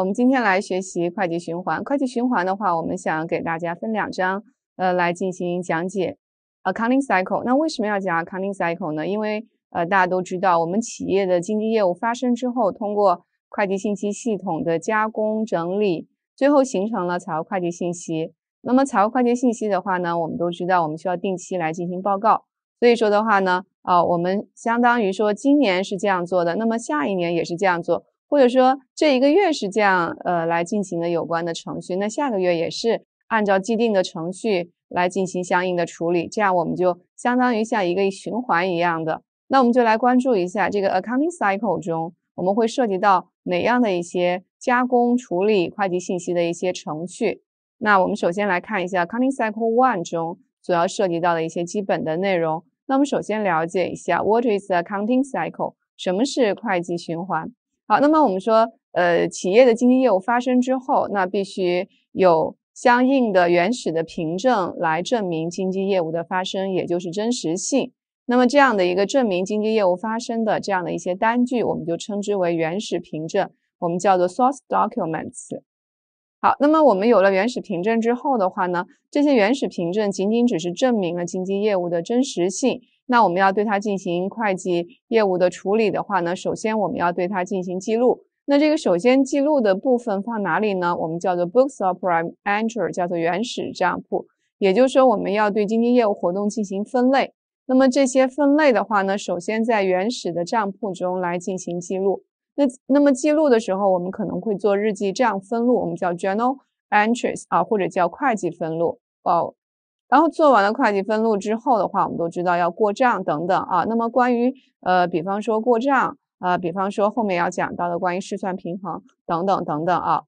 我们今天来学习会计循环。会计循环的话，我们想给大家分两章，呃，来进行讲解。Accounting cycle。那为什么要讲 accounting cycle 呢？因为呃，大家都知道，我们企业的经济业务发生之后，通过会计信息系统的加工整理，最后形成了财务会计信息。那么财务会计信息的话呢，我们都知道，我们需要定期来进行报告。所以说的话呢，啊，我们相当于说今年是这样做的，那么下一年也是这样做。或者说，这一个月是这样，呃，来进行的有关的程序。那下个月也是按照既定的程序来进行相应的处理。这样我们就相当于像一个循环一样的。那我们就来关注一下这个 accounting cycle 中，我们会涉及到哪样的一些加工处理会计信息的一些程序。那我们首先来看一下 accounting cycle one 中所要涉及到的一些基本的内容。那我们首先了解一下 what is accounting cycle？什么是会计循环？好，那么我们说，呃，企业的经济业务发生之后，那必须有相应的原始的凭证来证明经济业务的发生，也就是真实性。那么这样的一个证明经济业务发生的这样的一些单据，我们就称之为原始凭证，我们叫做 source documents。好，那么我们有了原始凭证之后的话呢，这些原始凭证仅仅只是证明了经济业务的真实性。那我们要对它进行会计业务的处理的话呢，首先我们要对它进行记录。那这个首先记录的部分放哪里呢？我们叫做 books of prime entry，叫做原始账簿。也就是说，我们要对经济业务活动进行分类。那么这些分类的话呢，首先在原始的账簿中来进行记录。那那么记录的时候，我们可能会做日记账分录，我们叫 journal entries 啊，或者叫会计分录哦。然后做完了会计分录之后的话，我们都知道要过账等等啊。那么关于呃，比方说过账啊，比方说后面要讲到的关于试算平衡等等等等啊。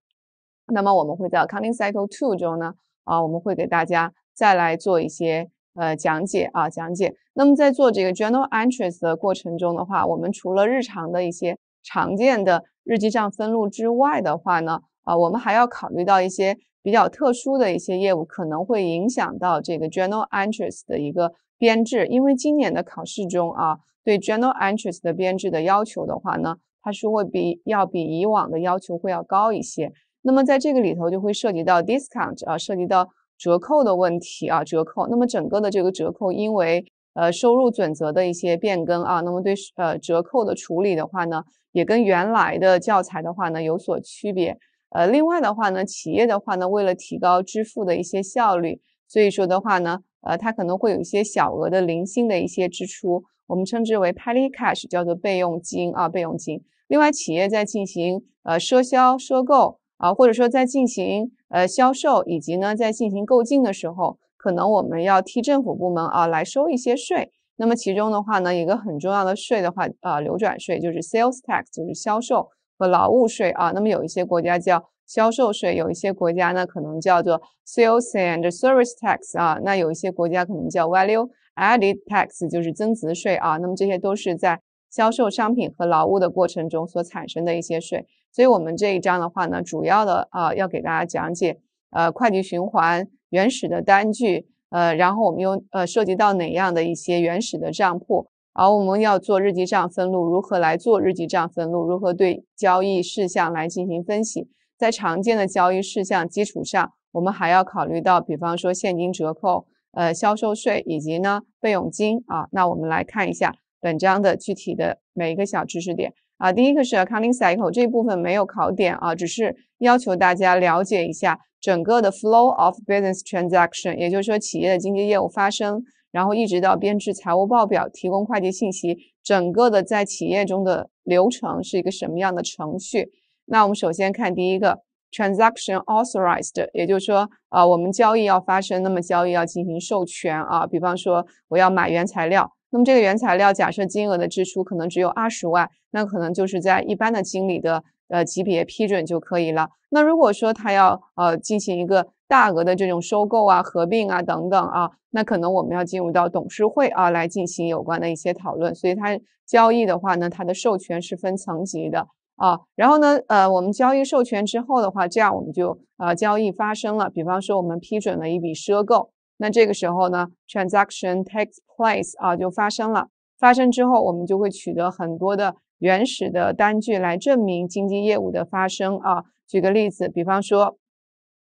那么我们会在 counting cycle two 中呢啊，我们会给大家再来做一些呃讲解啊讲解。那么在做这个 general entries 的过程中的话，我们除了日常的一些常见的日记账分录之外的话呢啊，我们还要考虑到一些。比较特殊的一些业务可能会影响到这个 general e n t r e s 的一个编制，因为今年的考试中啊，对 general e n t r e s 的编制的要求的话呢，它是会比要比以往的要求会要高一些。那么在这个里头就会涉及到 discount 啊，涉及到折扣的问题啊，折扣。那么整个的这个折扣，因为呃收入准则的一些变更啊，那么对呃折扣的处理的话呢，也跟原来的教材的话呢有所区别。呃，另外的话呢，企业的话呢，为了提高支付的一些效率，所以说的话呢，呃，它可能会有一些小额的零星的一些支出，我们称之为 petty cash，叫做备用金啊，备用金。另外，企业在进行呃赊销、赊购啊，或者说在进行呃销售以及呢在进行购进的时候，可能我们要替政府部门啊来收一些税。那么其中的话呢，一个很重要的税的话啊，流转税就是 sales tax，就是销售。和劳务税啊，那么有一些国家叫销售税，有一些国家呢可能叫做 sales and service tax 啊，那有一些国家可能叫 value added tax，就是增值税啊。那么这些都是在销售商品和劳务的过程中所产生的一些税。所以，我们这一章的话呢，主要的啊要给大家讲解呃会计循环、原始的单据呃，然后我们又呃涉及到哪样的一些原始的账簿。而我们要做日记账分录，如何来做日记账分录？如何对交易事项来进行分析？在常见的交易事项基础上，我们还要考虑到，比方说现金折扣、呃销售税以及呢备用金啊。那我们来看一下本章的具体的每一个小知识点啊。第一个是 accounting cycle 这部分没有考点啊，只是要求大家了解一下整个的 flow of business transaction，也就是说企业的经济业务发生。然后一直到编制财务报表、提供会计信息，整个的在企业中的流程是一个什么样的程序？那我们首先看第一个，transaction authorized，也就是说，啊，我们交易要发生，那么交易要进行授权啊。比方说，我要买原材料，那么这个原材料假设金额的支出可能只有二十万，那可能就是在一般的经理的。呃，级别批准就可以了。那如果说他要呃进行一个大额的这种收购啊、合并啊等等啊，那可能我们要进入到董事会啊来进行有关的一些讨论。所以，它交易的话呢，它的授权是分层级的啊。然后呢，呃，我们交易授权之后的话，这样我们就呃交易发生了。比方说，我们批准了一笔收购，那这个时候呢，transaction takes place 啊就发生了。发生之后，我们就会取得很多的原始的单据来证明经济业务的发生啊。举个例子，比方说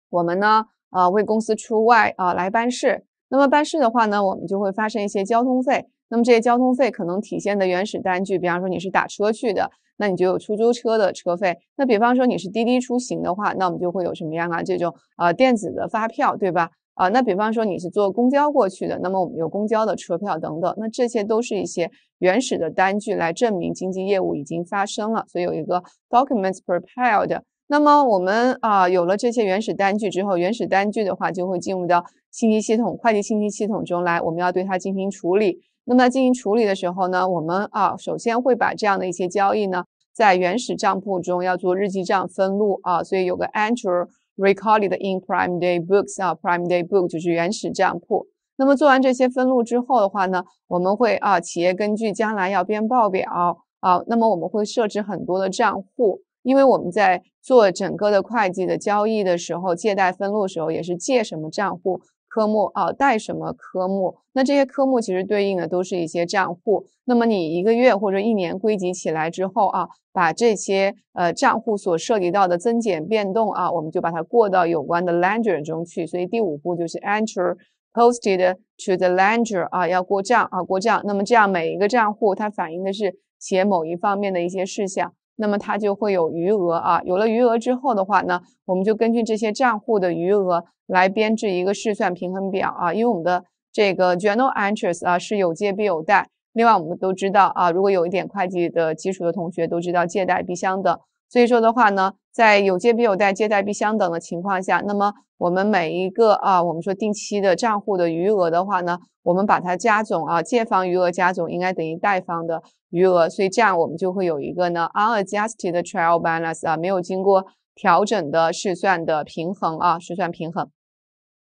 我们呢，啊为公司出外啊来办事，那么办事的话呢，我们就会发生一些交通费。那么这些交通费可能体现的原始单据，比方说你是打车去的，那你就有出租车的车费；那比方说你是滴滴出行的话，那我们就会有什么样啊这种呃电子的发票，对吧？啊，那比方说你是坐公交过去的，那么我们有公交的车票等等，那这些都是一些原始的单据来证明经济业务已经发生了，所以有一个 documents prepared。那么我们啊有了这些原始单据之后，原始单据的话就会进入到信息系统、会计信息系统中来，我们要对它进行处理。那么进行处理的时候呢，我们啊首先会把这样的一些交易呢在原始账簿中要做日记账分录啊，所以有个 enter。recorded in prime day books 啊，prime day book 就是原始账簿。那么做完这些分录之后的话呢，我们会啊，企业根据将来要编报表啊，那么我们会设置很多的账户，因为我们在做整个的会计的交易的时候，借贷分录的时候也是借什么账户。科目啊，带什么科目？那这些科目其实对应的都是一些账户。那么你一个月或者一年归集起来之后啊，把这些呃账户所涉及到的增减变动啊，我们就把它过到有关的 ledger 中去。所以第五步就是 enter posted to the ledger 啊，要过账啊，过账。那么这样每一个账户它反映的是企业某一方面的一些事项。那么它就会有余额啊，有了余额之后的话呢，我们就根据这些账户的余额来编制一个试算平衡表啊，因为我们的这个 g e n e r a l i n t r e s 啊是有借必有贷，另外我们都知道啊，如果有一点会计的基础的同学都知道借贷必相等，所以说的话呢。在有借必有贷，借贷必相等的情况下，那么我们每一个啊，我们说定期的账户的余额的话呢，我们把它加总啊，借方余额加总应该等于贷方的余额，所以这样我们就会有一个呢 unadjusted trial balance 啊，没有经过调整的试算的平衡啊，试算平衡。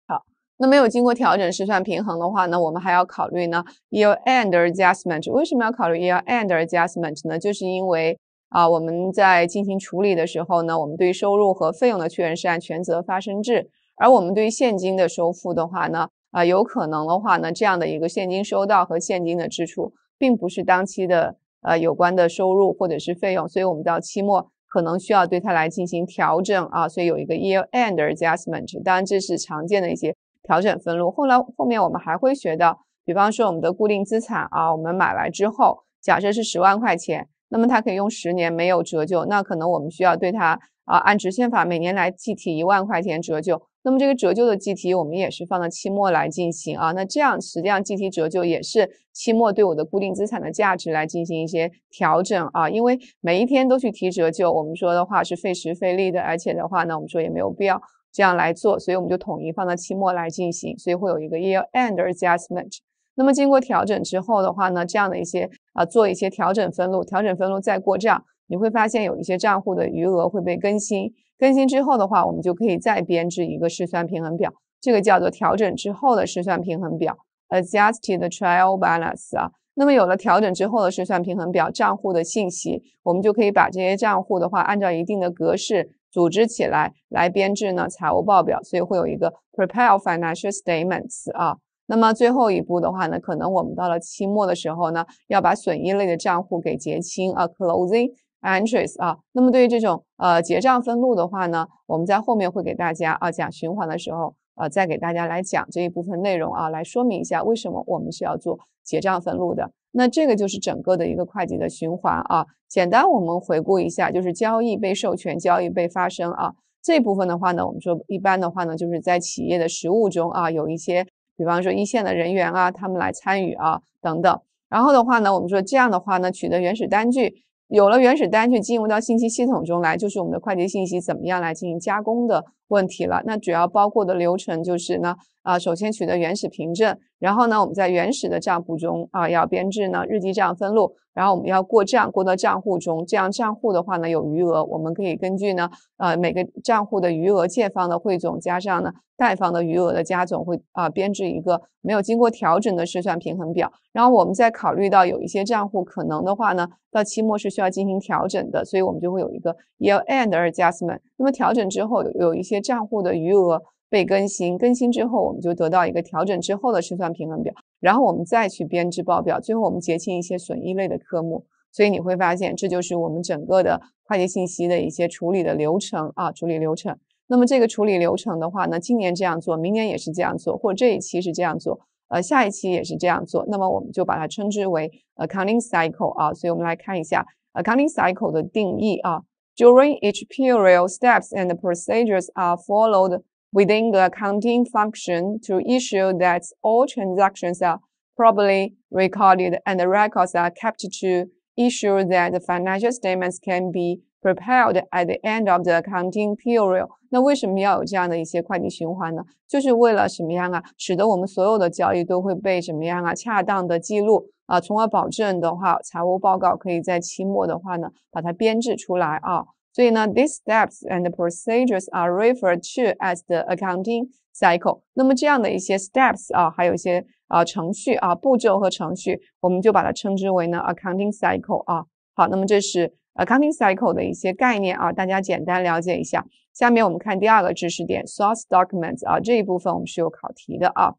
好，那没有经过调整试算平衡的话呢，我们还要考虑呢 year-end adjustment。为什么要考虑 year-end adjustment 呢？就是因为啊，我们在进行处理的时候呢，我们对收入和费用的确认是按权责发生制，而我们对现金的收付的话呢，啊，有可能的话呢，这样的一个现金收到和现金的支出，并不是当期的呃有关的收入或者是费用，所以我们到期末可能需要对它来进行调整啊，所以有一个 year-end adjustment。当然，这是常见的一些调整分录。后来后面我们还会学到，比方说我们的固定资产啊，我们买来之后，假设是十万块钱。那么它可以用十年没有折旧，那可能我们需要对它啊按直线法每年来计提一万块钱折旧。那么这个折旧的计提我们也是放到期末来进行啊。那这样实际上计提折旧也是期末对我的固定资产的价值来进行一些调整啊。因为每一天都去提折旧，我们说的话是费时费力的，而且的话呢我们说也没有必要这样来做，所以我们就统一放到期末来进行，所以会有一个 year-end adjustment。那么经过调整之后的话呢，这样的一些啊，做一些调整分录，调整分录再过账，你会发现有一些账户的余额会被更新。更新之后的话，我们就可以再编制一个试算平衡表，这个叫做调整之后的试算平衡表 （Adjusted Trial Balance） 啊。那么有了调整之后的试算平衡表，账户的信息，我们就可以把这些账户的话按照一定的格式组织起来，来编制呢财务报表。所以会有一个 Prepare Financial Statements 啊。那么最后一步的话呢，可能我们到了期末的时候呢，要把损益类的账户给结清啊，closing entries 啊。那么对于这种呃结账分录的话呢，我们在后面会给大家啊讲循环的时候，呃再给大家来讲这一部分内容啊，来说明一下为什么我们是要做结账分录的。那这个就是整个的一个会计的循环啊。简单我们回顾一下，就是交易被授权，交易被发生啊。这部分的话呢，我们说一般的话呢，就是在企业的实务中啊有一些。比方说一线的人员啊，他们来参与啊，等等。然后的话呢，我们说这样的话呢，取得原始单据，有了原始单据，进入到信息系统中来，就是我们的会计信息怎么样来进行加工的问题了。那主要包括的流程就是呢。啊，首先取得原始凭证，然后呢，我们在原始的账簿中啊，要编制呢日记账分录，然后我们要过账，过到账户中。这样账户的话呢，有余额，我们可以根据呢，呃，每个账户的余额借方的汇总，加上呢贷方的余额的加总会啊，编制一个没有经过调整的试算平衡表。然后我们再考虑到有一些账户可能的话呢，到期末是需要进行调整的，所以我们就会有一个 year end adjustment。那么调整之后，有一些账户的余额。被更新，更新之后，我们就得到一个调整之后的试算平衡表，然后我们再去编制报表，最后我们结清一些损益类的科目。所以你会发现，这就是我们整个的会计信息的一些处理的流程啊，处理流程。那么这个处理流程的话呢，今年这样做，明年也是这样做，或这一期是这样做，呃，下一期也是这样做。那么我们就把它称之为 a c c o u n t i n g cycle 啊。所以我们来看一下 c c o u n t i n g cycle 的定义啊。During each period, steps and procedures are followed. within the accounting function to ensure that all transactions are properly recorded and the records are kept to ensure that the financial statements can be prepared at the end of the accounting period。那为什么要有这样的一些会计循环呢？就是为了什么样啊，使得我们所有的交易都会被什么样啊恰当的记录啊，从而保证的话，财务报告可以在期末的话呢，把它编制出来啊。所以呢，these steps and procedures are referred to as the accounting cycle。那么这样的一些 steps 啊，还有一些啊程序啊、步骤和程序，我们就把它称之为呢 accounting cycle 啊。好，那么这是 accounting cycle 的一些概念啊，大家简单了解一下。下面我们看第二个知识点 source documents 啊，这一部分我们是有考题的啊。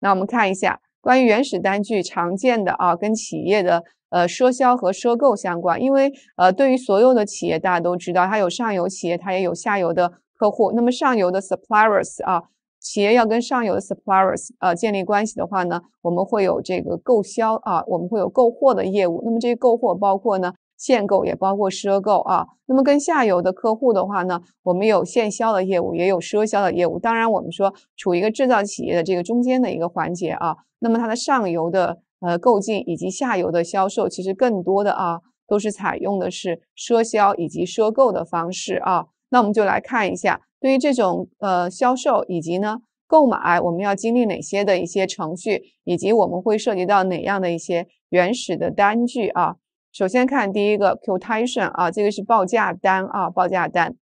那我们看一下。关于原始单据，常见的啊，跟企业的呃赊销和赊购相关。因为呃，对于所有的企业，大家都知道，它有上游企业，它也有下游的客户。那么上游的 suppliers 啊，企业要跟上游的 suppliers 呃建立关系的话呢，我们会有这个购销啊，我们会有购货的业务。那么这些购货包括呢？限购也包括赊购啊，那么跟下游的客户的话呢，我们有现销的业务，也有赊销的业务。当然，我们说处于一个制造企业的这个中间的一个环节啊，那么它的上游的呃购进以及下游的销售，其实更多的啊都是采用的是赊销以及赊购的方式啊。那我们就来看一下，对于这种呃销售以及呢购买，我们要经历哪些的一些程序，以及我们会涉及到哪样的一些原始的单据啊？首先看第一个 quotation 啊，这个是报价单啊，报价单，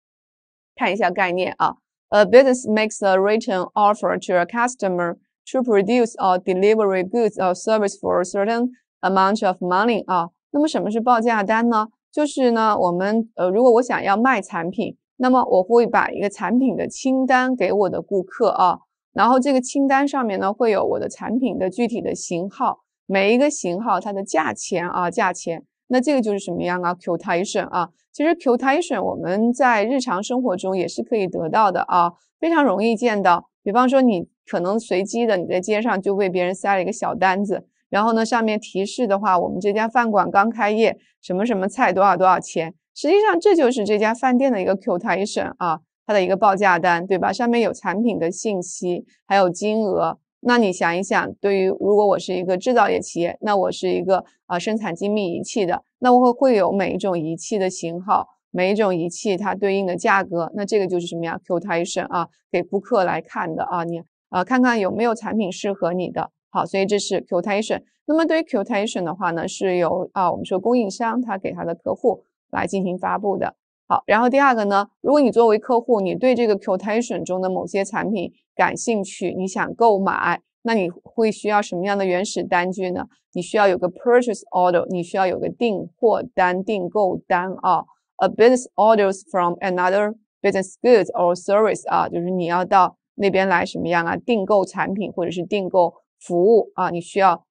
看一下概念啊。A business makes a written offer to a customer to produce or deliver goods or service for a certain amount of money 啊。那么什么是报价单呢？就是呢，我们呃，如果我想要卖产品，那么我会把一个产品的清单给我的顾客啊，然后这个清单上面呢，会有我的产品的具体的型号，每一个型号它的价钱啊，价钱。那这个就是什么样啊？Quotation 啊，其实 Quotation 我们在日常生活中也是可以得到的啊，非常容易见到。比方说，你可能随机的你在街上就被别人塞了一个小单子，然后呢上面提示的话，我们这家饭馆刚开业，什么什么菜多少多少钱，实际上这就是这家饭店的一个 Quotation 啊，它的一个报价单，对吧？上面有产品的信息，还有金额。那你想一想，对于如果我是一个制造业企业，那我是一个啊生产精密仪器的，那我会有每一种仪器的型号，每一种仪器它对应的价格，那这个就是什么呀？Quotation 啊，给顾客来看的啊，你啊看看有没有产品适合你的。好，所以这是 Quotation。那么对于 Quotation 的话呢，是由啊我们说供应商他给他的客户来进行发布的。好，然后第二个呢？如果你作为客户，你对这个 quotation 中的某些产品感兴趣，你想购买，那你会需要什么样的原始单据呢？你需要有个 purchase order，你需要有个订货单、订购单啊。A business orders from another business goods or service 啊，就是你要到那边来什么样啊？订购产品或者是订购服务啊？你需要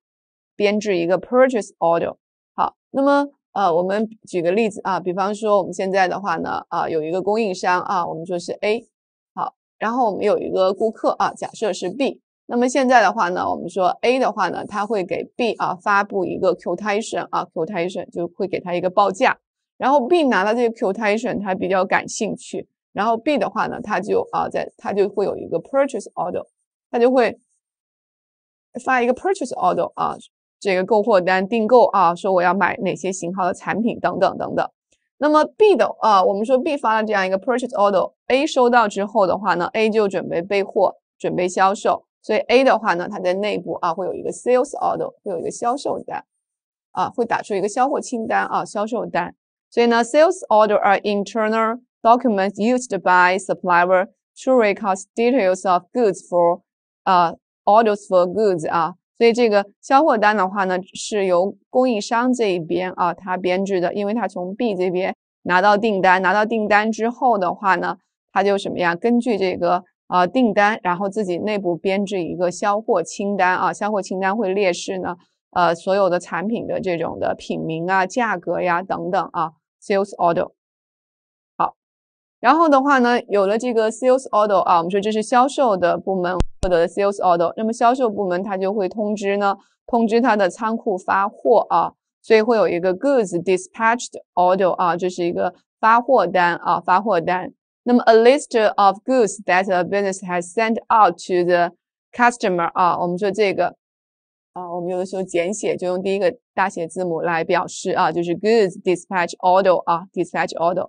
编制一个 purchase order。好，那么。呃，我们举个例子啊，比方说我们现在的话呢，啊，有一个供应商啊，我们说是 A，好，然后我们有一个顾客啊，假设是 B，那么现在的话呢，我们说 A 的话呢，他会给 B 啊发布一个 quotation 啊，quotation 就会给他一个报价，然后 B 拿到这个 quotation，他比较感兴趣，然后 B 的话呢，他就啊在他就会有一个 purchase order，他就会发一个 purchase order 啊。这个购货单订购啊，说我要买哪些型号的产品等等等等。那么 B 的啊，我们说 B 发了这样一个 purchase order，A 收到之后的话呢，A 就准备备货，准备销售。所以 A 的话呢，它在内部啊会有一个 sales order，会有一个销售单啊，会打出一个销货清单啊，销售单。所以呢，sales order are internal documents used by s u p p l i e r to record details of goods for 啊 orders for goods 啊。所以这个销货单的话呢，是由供应商这一边啊，他编制的，因为他从 B 这边拿到订单，拿到订单之后的话呢，他就什么呀？根据这个呃订单，然后自己内部编制一个销货清单啊，销货清单会列示呢，呃，所有的产品的这种的品名啊、价格呀等等啊，sales order。然后的话呢，有了这个 sales order 啊，我们说这是销售的部门获得的 sales order。那么销售部门他就会通知呢，通知他的仓库发货啊，所以会有一个 goods dispatched order 啊，这是一个发货单啊，发货单。那么 a list of goods that a business has sent out to the customer 啊，我们说这个啊，我们有的时候简写就用第一个大写字母来表示啊，就是 goods dispatched order 啊，dispatch order。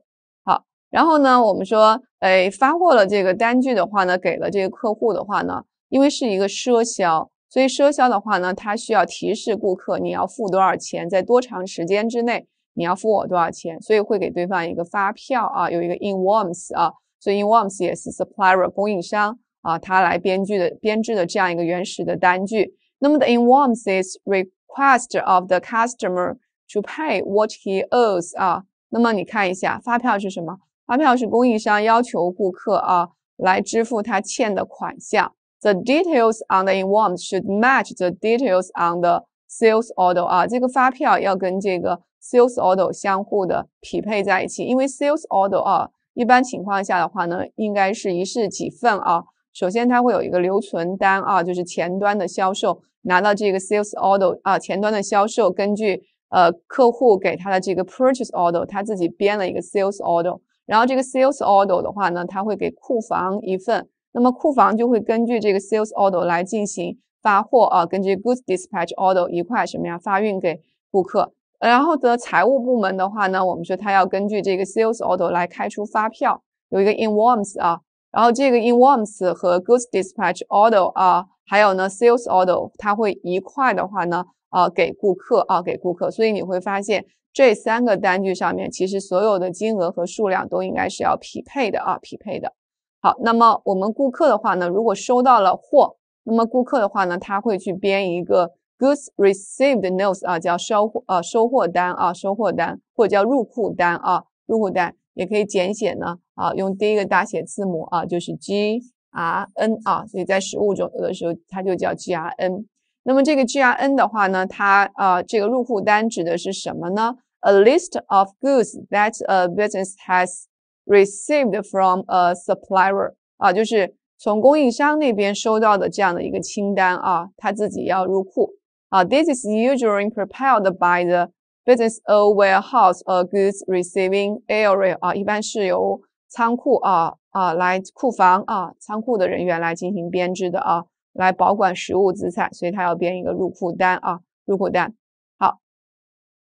然后呢，我们说，哎，发货了这个单据的话呢，给了这个客户的话呢，因为是一个赊销，所以赊销的话呢，它需要提示顾客你要付多少钱，在多长时间之内你要付我多少钱，所以会给对方一个发票啊，有一个 invoice 啊，所以 invoice 也是 supplier 供应商啊，他来编剧的编制的这样一个原始的单据。那么 the invoice is request of the customer to pay what he owes 啊。那么你看一下发票是什么？发票是供应商要求顾客啊来支付他欠的款项。The details on the invoice should match the details on the sales order 啊，这个发票要跟这个 sales order 相互的匹配在一起。因为 sales order 啊，一般情况下的话呢，应该是一式几份啊。首先，它会有一个留存单啊，就是前端的销售拿到这个 sales order 啊，前端的销售根据呃客户给他的这个 purchase order，他自己编了一个 sales order。然后这个 sales order 的话呢，它会给库房一份，那么库房就会根据这个 sales order 来进行发货啊，根据 goods dispatch order 一块什么呀发运给顾客。然后的财务部门的话呢，我们说它要根据这个 sales order 来开出发票，有一个 invoice 啊，然后这个 invoice 和 goods dispatch order 啊，还有呢 sales order 它会一块的话呢，啊给顾客啊给顾客，所以你会发现。这三个单据上面，其实所有的金额和数量都应该是要匹配的啊，匹配的。好，那么我们顾客的话呢，如果收到了货，那么顾客的话呢，他会去编一个 goods received note 啊，叫收货呃收货单啊，收货单或者叫入库单啊，入库单也可以简写呢啊，用第一个大写字母啊，就是 G R N 啊，所以在实物中有的时候它就叫 G R N。那么这个 G R N 的话呢，它呃这个入库单指的是什么呢？a list of goods that a business has received from a supplier 啊，就是从供应商那边收到的这样的一个清单啊，他自己要入库啊。This is usually prepared by the business or warehouse or goods receiving area 啊，一般是由仓库啊啊来库房啊仓库的人员来进行编制的啊，来保管实物资产，所以他要编一个入库单啊入库单。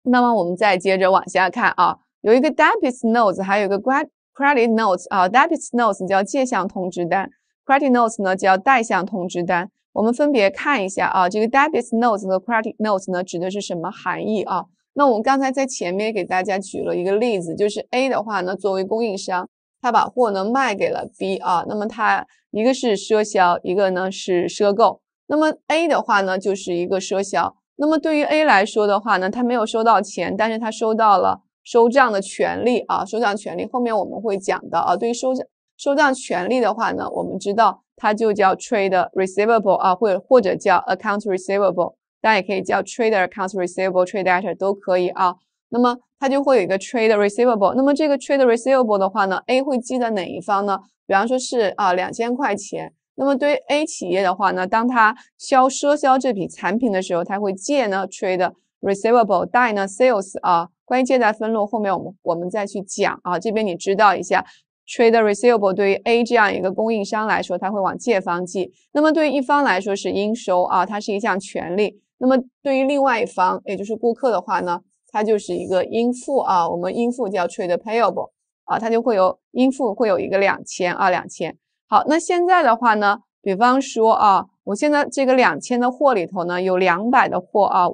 那么我们再接着往下看啊，有一个 debit notes，还有个 credit notes 啊，debit notes 叫借项通知单，credit notes 呢叫代项通知单。我们分别看一下啊，这个 debit notes 和 credit notes 呢指的是什么含义啊？那我们刚才在前面给大家举了一个例子，就是 A 的话呢，作为供应商，他把货呢卖给了 B 啊，那么他一个是赊销，一个呢是赊购，那么 A 的话呢就是一个赊销。那么对于 A 来说的话呢，他没有收到钱，但是他收到了收账的权利啊，收账权利。后面我们会讲到啊，对于收账收账权利的话呢，我们知道它就叫 trade receivable 啊，或者或者叫 account receivable，大家也可以叫 trade account receivable，trade debt 都可以啊。那么它就会有一个 trade receivable。那么这个 trade receivable 的话呢，A 会记在哪一方呢？比方说是啊，两千块钱。那么对于 A 企业的话呢，当它销赊销这笔产品的时候，它会借呢 Trade Receivable，贷呢 Sales 啊。关于借贷分录，后面我们我们再去讲啊。这边你知道一下，Trade Receivable 对于 A 这样一个供应商来说，他会往借方寄。那么对于一方来说是应收啊，它是一项权利。那么对于另外一方，也就是顾客的话呢，它就是一个应付啊。我们应付叫 Trade Payable 啊，它就会有应付会有一个两千啊两千。好，那现在的话呢，比方说啊，我现在这个两千的货里头呢，有两百的货啊。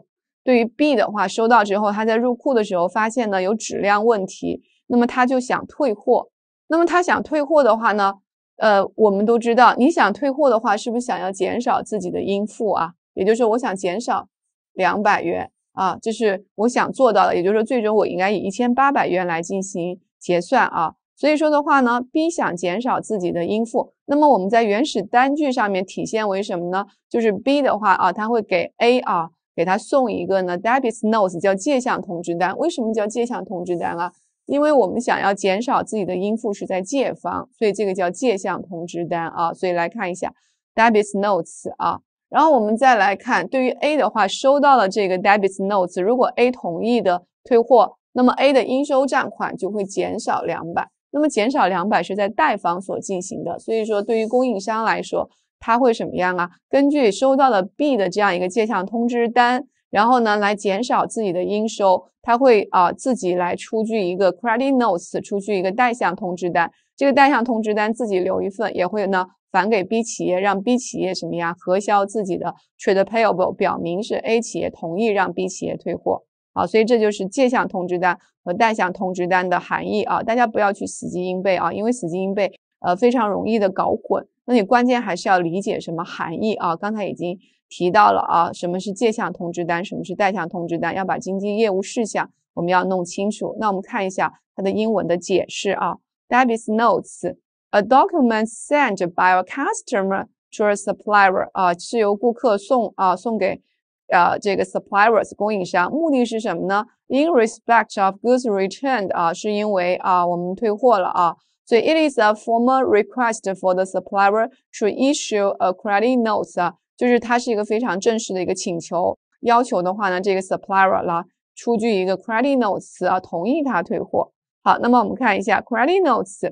对于 B 的话，收到之后，他在入库的时候发现呢有质量问题，那么他就想退货。那么他想退货的话呢，呃，我们都知道，你想退货的话，是不是想要减少自己的应付啊？也就是说，我想减少两百元啊，这是我想做到的。也就是说，最终我应该以一千八百元来进行结算啊。所以说的话呢，B 想减少自己的应付，那么我们在原始单据上面体现为什么呢？就是 B 的话啊，他会给 A 啊，给他送一个呢，Debit Notes 叫借项通知单。为什么叫借项通知单啊？因为我们想要减少自己的应付是在借方，所以这个叫借项通知单啊。所以来看一下 Debit Notes 啊，然后我们再来看对于 A 的话，收到了这个 Debit Notes，如果 A 同意的退货，那么 A 的应收账款就会减少两百。那么减少两百是在贷方所进行的，所以说对于供应商来说，他会什么样啊？根据收到了 B 的这样一个借项通知单，然后呢来减少自己的应收，他会啊自己来出具一个 credit notes，出具一个贷项通知单。这个贷项通知单自己留一份，也会呢返给 B 企业，让 B 企业什么呀核销自己的 trade payable，表明是 A 企业同意让 B 企业退货。啊，所以这就是借项通知单和贷项通知单的含义啊，大家不要去死记硬背啊，因为死记硬背呃非常容易的搞混。那你关键还是要理解什么含义啊？刚才已经提到了啊，什么是借项通知单，什么是贷项通知单，要把经济业务事项我们要弄清楚。那我们看一下它的英文的解释啊，debit notes，a document sent by a customer to a supplier 啊，是由顾客送啊送给。啊、呃、这个 suppliers 供应商，目的是什么呢？In respect of goods returned 啊，是因为啊我们退货了啊。所以 it is a formal request for the supplier to issue a credit note 啊，就是它是一个非常正式的一个请求。要求的话呢，这个 supplier 啦出具一个 credit notes 啊，同意他退货。好，那么我们看一下 credit notes。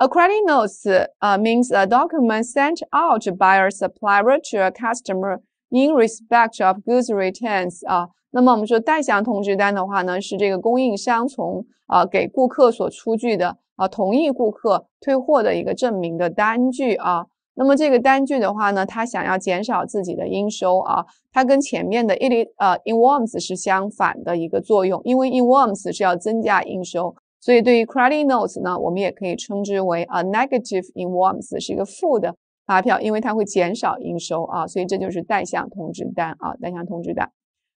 A credit notes 啊 means a document sent out by a supplier to a customer In respect of goods returns 啊，那么我们说代销通知单的话呢，是这个供应商从啊给顾客所出具的啊同意顾客退货的一个证明的单据啊。那么这个单据的话呢，他想要减少自己的应收啊，它跟前面的 it 呃 invoims 是相反的一个作用，因为 invoims 是要增加应收，所以对于 credit notes 呢，我们也可以称之为啊 negative invoims 是一个负的。发票，因为它会减少应收啊，所以这就是代项通知单啊，代项通知单。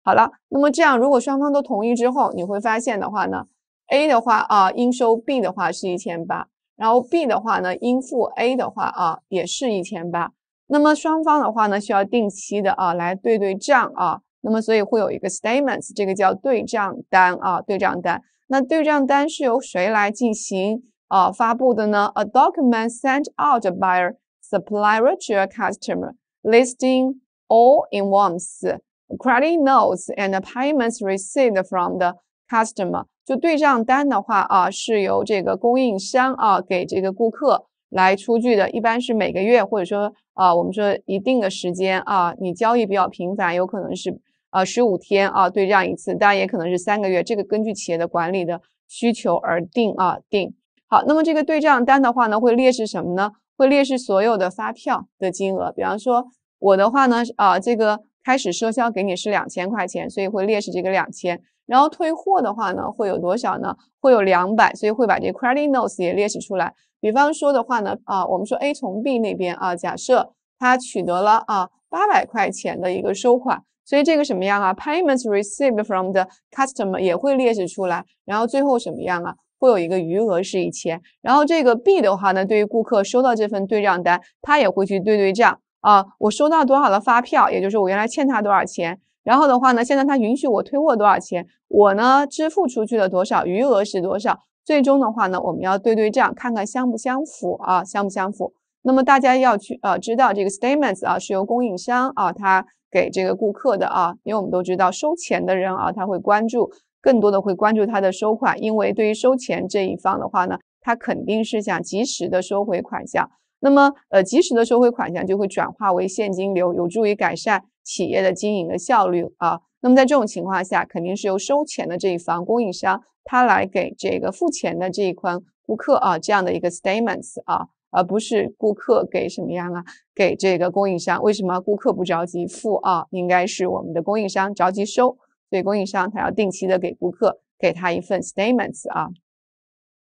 好了，那么这样如果双方都同意之后，你会发现的话呢，A 的话啊，应收 B 的话是一千八，然后 B 的话呢，应付 A 的话啊也是一千八。那么双方的话呢，需要定期的啊来对对账啊。那么所以会有一个 statements，这个叫对账单啊，对账单。那对账单是由谁来进行啊发布的呢？A document sent out by s u p p l i e r to your customer listing all i n o n c e s credit notes, and payments received from the customer。就对账单的话啊，是由这个供应商啊给这个顾客来出具的。一般是每个月或者说啊，我们说一定的时间啊，你交易比较频繁，有可能是啊十五天啊对账一次，当然也可能是三个月，这个根据企业的管理的需求而定啊定。好，那么这个对账单的话呢，会列示什么呢？会列示所有的发票的金额，比方说我的话呢，啊，这个开始赊销给你是两千块钱，所以会列示这个两千。然后退货的话呢，会有多少呢？会有两百，所以会把这 credit notes 也列示出来。比方说的话呢，啊，我们说 A 从 B 那边啊，假设他取得了啊八百块钱的一个收款，所以这个什么样啊 payments received from the customer 也会列示出来。然后最后什么样啊？会有一个余额是一千，然后这个 B 的话呢，对于顾客收到这份对账单，他也会去对对账啊。我收到多少的发票，也就是我原来欠他多少钱，然后的话呢，现在他允许我退货多少钱，我呢支付出去了多少，余额是多少，最终的话呢，我们要对对账，看看相不相符啊，相不相符。那么大家要去呃知道这个 statements 啊，是由供应商啊他给这个顾客的啊，因为我们都知道收钱的人啊，他会关注。更多的会关注他的收款，因为对于收钱这一方的话呢，他肯定是想及时的收回款项。那么，呃，及时的收回款项就会转化为现金流，有助于改善企业的经营的效率啊。那么在这种情况下，肯定是由收钱的这一方供应商，他来给这个付钱的这一款顾客啊，这样的一个 statements 啊，而不是顾客给什么样啊，给这个供应商。为什么顾客不着急付啊？应该是我们的供应商着急收。所以供应商他要定期的给顾客给他一份 statements 啊。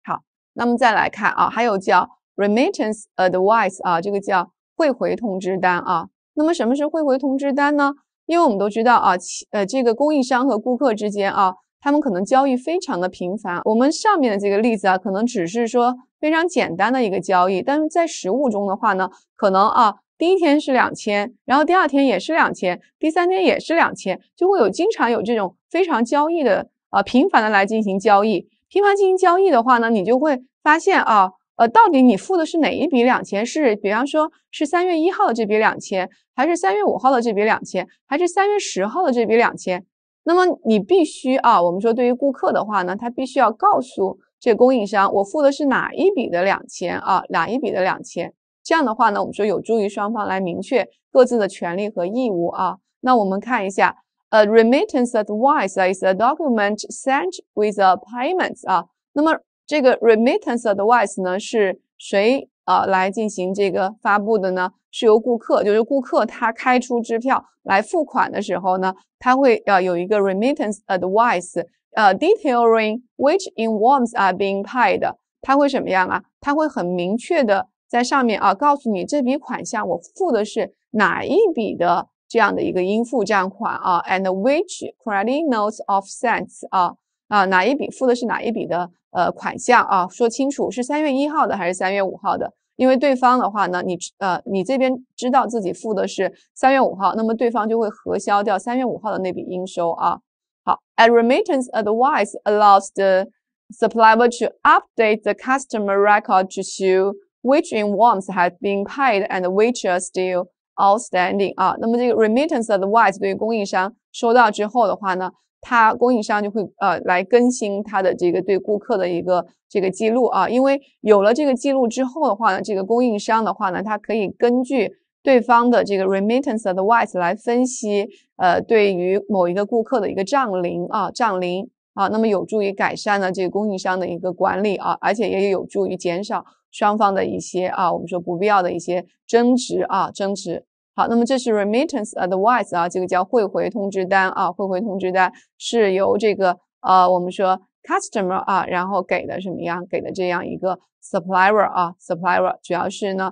好，那么再来看啊，还有叫 remittance advice 啊，这个叫汇回通知单啊。那么什么是汇回通知单呢？因为我们都知道啊，呃，这个供应商和顾客之间啊，他们可能交易非常的频繁。我们上面的这个例子啊，可能只是说非常简单的一个交易，但是在实物中的话呢，可能啊。第一天是两千，然后第二天也是两千，第三天也是两千，就会有经常有这种非常交易的啊，频繁的来进行交易，频繁进行交易的话呢，你就会发现啊，呃，到底你付的是哪一笔两千？是比方说，是三月一号的这笔两千，还是三月五号的这笔两千，还是三月十号的这笔两千？那么你必须啊，我们说对于顾客的话呢，他必须要告诉这供应商，我付的是哪一笔的两千啊，哪一笔的两千？这样的话呢，我们说有助于双方来明确各自的权利和义务啊。那我们看一下，呃，remittance advice is a document sent with a payment 啊。那么这个 remittance advice 呢，是谁啊来进行这个发布的呢？是由顾客，就是顾客他开出支票来付款的时候呢，他会要有一个 remittance advice，呃，detailing which inwards are being paid。他会什么样啊？他会很明确的。在上面啊，告诉你这笔款项我付的是哪一笔的这样的一个应付账款啊，and which credit notes offsets 啊啊哪一笔付的是哪一笔的呃款项啊，说清楚是三月一号的还是三月五号的，因为对方的话呢，你呃你这边知道自己付的是三月五号，那么对方就会核销掉三月五号的那笔应收啊。好，a remittance advice allows the supplier to update the customer record to show Which inwards has been paid and which are still outstanding 啊？那么这个 remittance advice 对供应商收到之后的话呢，他供应商就会呃来更新他的这个对顾客的一个这个记录啊，因为有了这个记录之后的话呢，这个供应商的话呢，他可以根据对方的这个 remittance advice 来分析呃对于某一个顾客的一个账龄啊账龄啊，那么有助于改善呢这个供应商的一个管理啊，而且也有助于减少。双方的一些啊，我们说不必要的一些争执啊，争执。好，那么这是 remittance advice 啊，这个叫汇回通知单啊，汇回通知单是由这个呃，我们说 customer 啊，然后给的什么样？给的这样一个 supplier 啊，supplier 主要是呢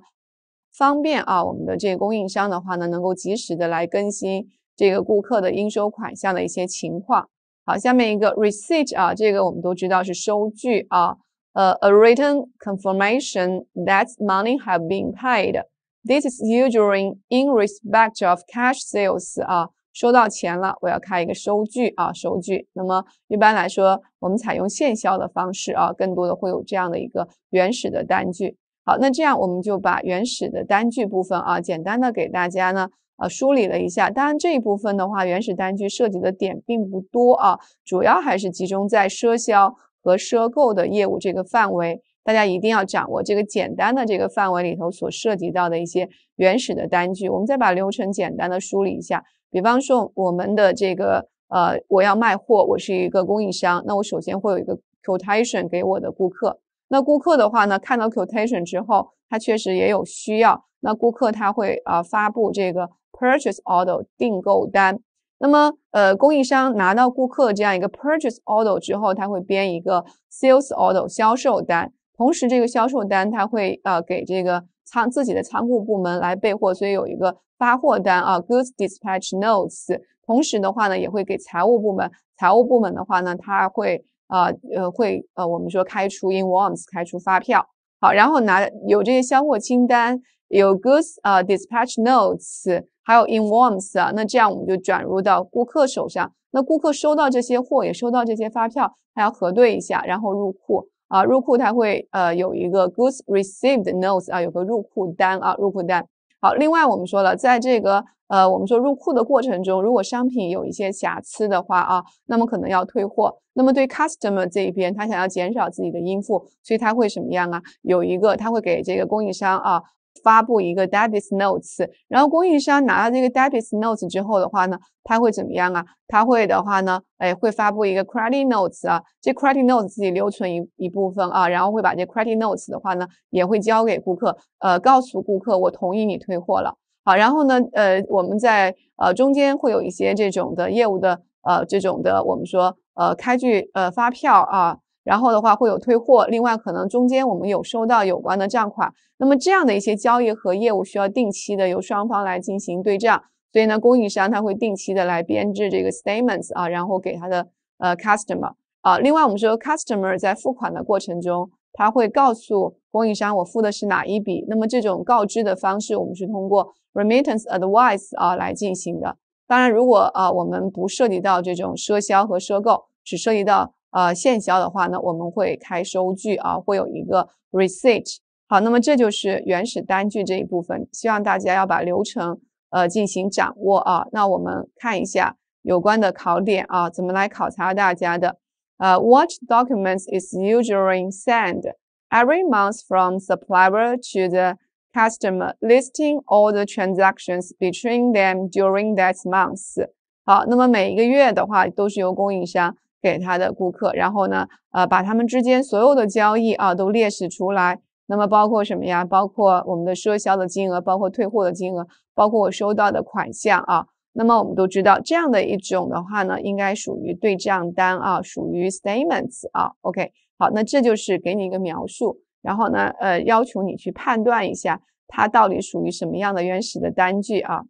方便啊，我们的这个供应商的话呢，能够及时的来更新这个顾客的应收款项的一些情况。好，下面一个 receipt 啊，这个我们都知道是收据啊。呃，a written confirmation that money have been paid. This is usual in respect of cash sales. 啊，收到钱了，我要开一个收据啊，收据。那么一般来说，我们采用现销的方式啊，更多的会有这样的一个原始的单据。好，那这样我们就把原始的单据部分啊，简单的给大家呢，呃，梳理了一下。当然这一部分的话，原始单据涉及的点并不多啊，主要还是集中在赊销。和赊购的业务这个范围，大家一定要掌握这个简单的这个范围里头所涉及到的一些原始的单据。我们再把流程简单的梳理一下，比方说我们的这个呃，我要卖货，我是一个供应商，那我首先会有一个 quotation 给我的顾客。那顾客的话呢，看到 quotation 之后，他确实也有需要，那顾客他会啊发布这个 purchase order 订购单。那么，呃，供应商拿到顾客这样一个 purchase order 之后，他会编一个 sales order 销售单，同时这个销售单他会呃给这个仓自己的仓库部门来备货，所以有一个发货单啊 goods dispatch notes。同时的话呢，也会给财务部门，财务部门的话呢，他会啊呃会呃我们说开出 invoice 开出发票。好，然后拿有这些销货清单。有 goods 啊，dispatch notes，还有 i n w o r d s 啊，那这样我们就转入到顾客手上。那顾客收到这些货，也收到这些发票，他要核对一下，然后入库啊。入库他会呃有一个 goods received notes 啊，有个入库单啊，入库单。好，另外我们说了，在这个呃，我们说入库的过程中，如果商品有一些瑕疵的话啊，那么可能要退货。那么对 customer 这一边，他想要减少自己的应付，所以他会什么样啊？有一个他会给这个供应商啊。发布一个 debit notes，然后供应商拿到这个 debit notes 之后的话呢，他会怎么样啊？他会的话呢，哎，会发布一个 credit notes 啊，这 credit notes 自己留存一一部分啊，然后会把这 credit notes 的话呢，也会交给顾客，呃，告诉顾客我同意你退货了。好，然后呢，呃，我们在呃中间会有一些这种的业务的呃这种的我们说呃开具呃发票啊。然后的话会有退货，另外可能中间我们有收到有关的账款，那么这样的一些交易和业务需要定期的由双方来进行对账，所以呢，供应商他会定期的来编制这个 statements 啊，然后给他的呃 customer 啊。另外我们说 customer 在付款的过程中，他会告诉供应商我付的是哪一笔，那么这种告知的方式我们是通过 remittance advice 啊来进行的。当然，如果啊我们不涉及到这种赊销和赊购，只涉及到。呃，现销的话呢，我们会开收据啊，会有一个 receipt。好，那么这就是原始单据这一部分，希望大家要把流程呃进行掌握啊。那我们看一下有关的考点啊，怎么来考察大家的？呃，What documents is usually sent every month from supplier to the customer, listing all the transactions between them during that month？好，那么每一个月的话，都是由供应商。给他的顾客，然后呢，呃，把他们之间所有的交易啊都列示出来。那么包括什么呀？包括我们的赊销的金额，包括退货的金额，包括我收到的款项啊。那么我们都知道，这样的一种的话呢，应该属于对账单啊，属于 statements 啊。OK，好，那这就是给你一个描述，然后呢，呃，要求你去判断一下它到底属于什么样的原始的单据啊。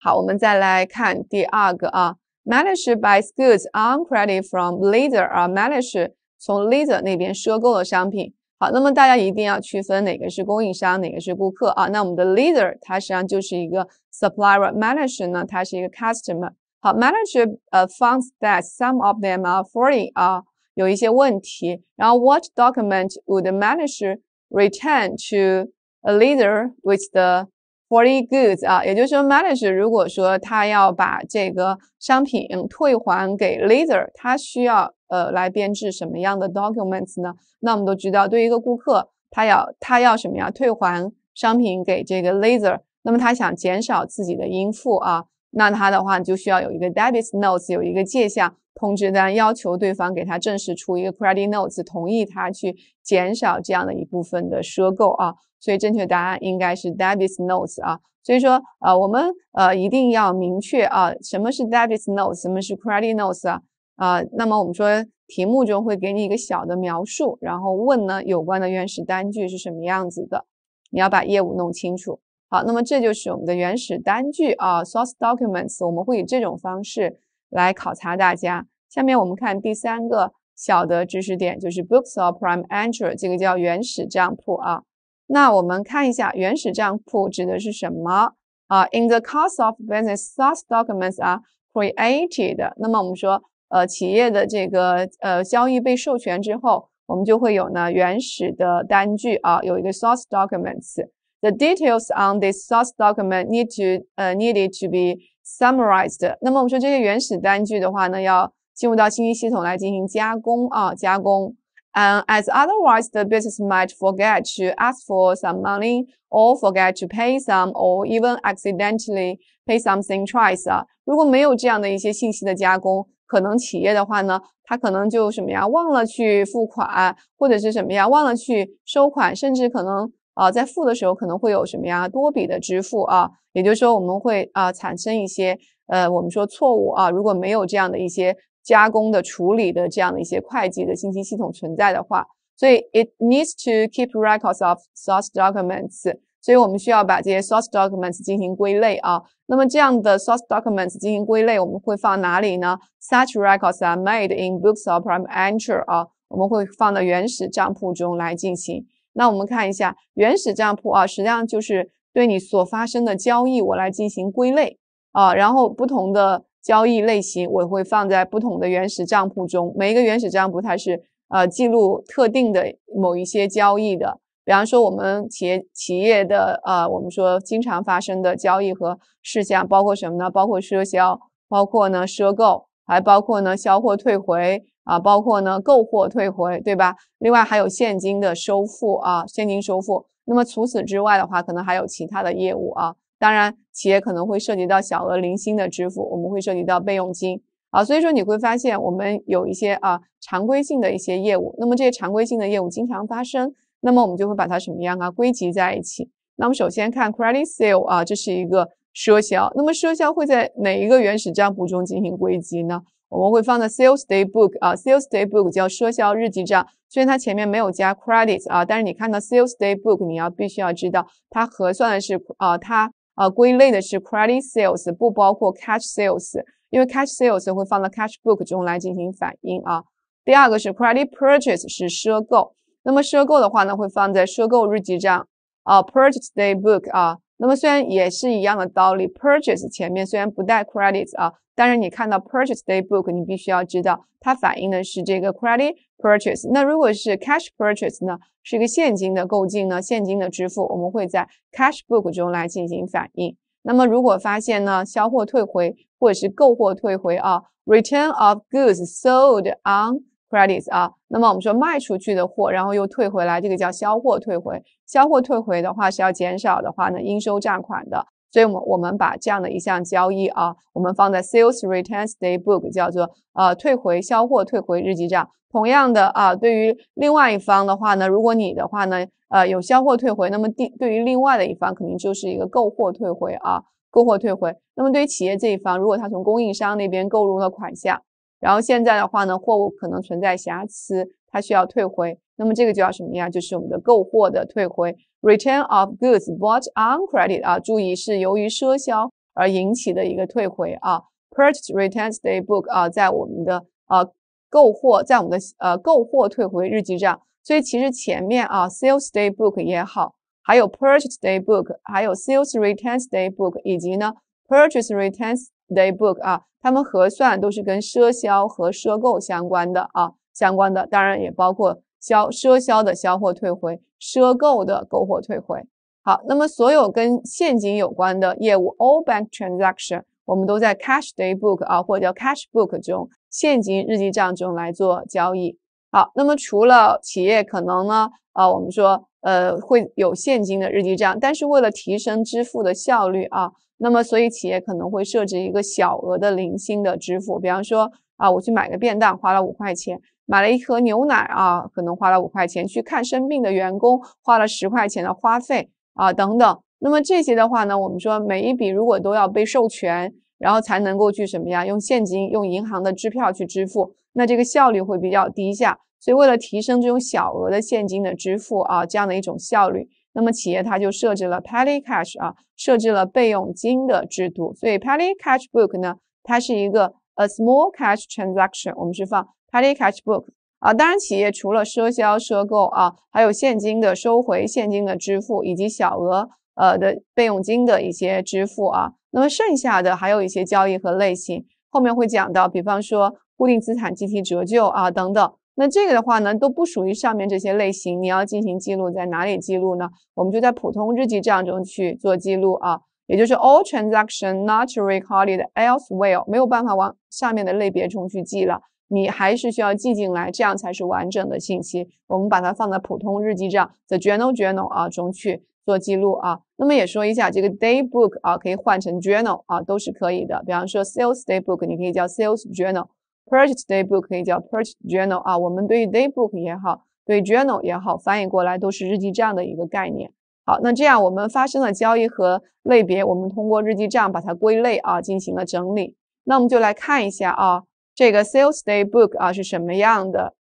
好，我们再来看第二个啊。managed by goods on credit from lender 而 managed 从 lender 那边赊购了商品。好，那么大家一定要区分哪个是供应商，哪个是顾客啊。那我们的 leader 它实际上就是一个 supplier，manager 呢它是一个 customer。好，manager 呃 found that some of them are faulty 啊，有一些问题。然后 what document would manager return to a leader with the For t goods 啊，也就是说，manager 如果说他要把这个商品退还给 Laser，他需要呃来编制什么样的 documents 呢？那我们都知道，对于一个顾客，他要他要什么呀？退还商品给这个 Laser，那么他想减少自己的应付啊。那他的话就需要有一个 debit notes，有一个借项通知单，要求对方给他正式出一个 credit notes，同意他去减少这样的一部分的赊购啊。所以正确答案应该是 debit notes 啊。所以说，呃，我们呃一定要明确啊，什么是 debit notes，什么是 credit notes 啊。啊，那么我们说题目中会给你一个小的描述，然后问呢有关的原始单据是什么样子的，你要把业务弄清楚。好，那么这就是我们的原始单据啊，source documents。我们会以这种方式来考察大家。下面我们看第三个小的知识点，就是 books of prime entry，这个叫原始账簿啊。那我们看一下原始账簿指的是什么啊？In the course of business, source documents are created。那么我们说，呃，企业的这个呃交易被授权之后，我们就会有呢原始的单据啊，有一个 source documents。The details on this source document need to 呃 uh, needed to be summarized。那么我们说这些原始单据的话呢，要进入到信息系统来进行加工啊，加工。And as otherwise, the business might forget to ask for some money or forget to pay some or even accidentally pay something twice 啊。如果没有这样的一些信息的加工，可能企业的话呢，它可能就什么呀，忘了去付款，或者是什么呀，忘了去收款，甚至可能啊，在付的时候可能会有什么呀？多笔的支付啊，也就是说我们会啊产生一些呃我们说错误啊。如果没有这样的一些加工的处理的这样的一些会计的信息系统存在的话，所以 it needs to keep records of source documents。所以我们需要把这些 source documents 进行归类啊。那么这样的 source documents 进行归类，我们会放哪里呢？Such records are made in books of prime entry 啊，我们会放到原始账簿中来进行。那我们看一下原始账簿啊，实际上就是对你所发生的交易，我来进行归类啊，然后不同的交易类型，我会放在不同的原始账簿中。每一个原始账簿，它是呃记录特定的某一些交易的。比方说，我们企业企业的啊，我们说经常发生的交易和事项，包括什么呢？包括赊销，包括呢赊购，还包括呢销货退回。啊，包括呢购货退回，对吧？另外还有现金的收付啊，现金收付。那么除此之外的话，可能还有其他的业务啊。当然，企业可能会涉及到小额零星的支付，我们会涉及到备用金啊。所以说你会发现我们有一些啊常规性的一些业务。那么这些常规性的业务经常发生，那么我们就会把它什么样啊归集在一起。那么首先看 credit sale 啊，这是一个赊销。那么赊销会在哪一个原始账簿中进行归集呢？我们会放在 sales day book 啊，sales day book 叫赊销日记账。虽然它前面没有加 credit 啊，但是你看到 sales day book，你要必须要知道，它核算的是啊，它啊归类的是 credit sales，不包括 cash sales，因为 cash sales 会放到 cash book 中来进行反映啊。第二个是 credit purchase 是赊购，那么赊购的话呢，会放在赊购日记账啊，purchase day book 啊。那么虽然也是一样的道理，purchase 前面虽然不带 credit s 啊，但是你看到 purchase day book，你必须要知道它反映的是这个 credit purchase。那如果是 cash purchase 呢，是一个现金的购进呢，现金的支付，我们会在 cash book 中来进行反映。那么如果发现呢，销货退回或者是购货退回啊，return of goods sold on。Credits 啊，那么我们说卖出去的货，然后又退回来，这个叫销货退回。销货退回的话是要减少的话呢应收账款的，所以，我们我们把这样的一项交易啊，我们放在 Sales Returns Day Book 叫做呃退回销货退回日记账。同样的啊，对于另外一方的话呢，如果你的话呢，呃有销货退回，那么第对于另外的一方，肯定就是一个购货退回啊，购货退回。那么对于企业这一方，如果他从供应商那边购入了款项。然后现在的话呢，货物可能存在瑕疵，它需要退回，那么这个就叫什么呀？就是我们的购货的退回，return of goods bought on credit 啊，注意是由于赊销而引起的一个退回啊。Purchase returns day book 啊，在我们的啊购货，在我们的呃购货退回日记账。所以其实前面啊，sales day book 也好，还有 purchase day book，还有 sales returns day book，以及呢 purchase returns。Day book 啊，他们核算都是跟赊销和赊购相关的啊，相关的，当然也包括销赊销的销货退回，赊购的购货退回。好，那么所有跟现金有关的业务，all bank transaction，我们都在 cash day book 啊，或者叫 cash book 中现金日记账中来做交易。好，那么除了企业可能呢，啊，我们说，呃，会有现金的日记账，但是为了提升支付的效率啊，那么所以企业可能会设置一个小额的零星的支付，比方说，啊，我去买个便当花了五块钱，买了一盒牛奶啊，可能花了五块钱，去看生病的员工花了十块钱的花费啊，等等。那么这些的话呢，我们说每一笔如果都要被授权，然后才能够去什么呀？用现金，用银行的支票去支付。那这个效率会比较低下，所以为了提升这种小额的现金的支付啊，这样的一种效率，那么企业它就设置了 p a d d y cash 啊，设置了备用金的制度。所以 p a d d y cash book 呢，它是一个 a small cash transaction，我们是放 p a d d y cash book 啊。当然，企业除了赊销赊购啊，还有现金的收回、现金的支付以及小额呃的备用金的一些支付啊。那么剩下的还有一些交易和类型，后面会讲到，比方说。固定资产计提折旧啊，等等，那这个的话呢，都不属于上面这些类型，你要进行记录在哪里记录呢？我们就在普通日记账中去做记录啊，也就是 all transaction not recorded elsewhere，没有办法往下面的类别中去记了，你还是需要记进来，这样才是完整的信息。我们把它放在普通日记账 the journal journal 啊中去做记录啊。那么也说一下，这个 day book 啊可以换成 journal 啊都是可以的。比方说 sales day book，你可以叫 sales journal。Purchase day book 可以叫 Purchase Journal 啊，我们对于 day book 也好，对 Journal 也好，翻译过来都是日记账的一个概念。好，那这样我们发生了交易和类别，我们通过日记账把它归类啊，进行了整理。那我们就来看一下啊，这个 Sales day book 啊是什么样的。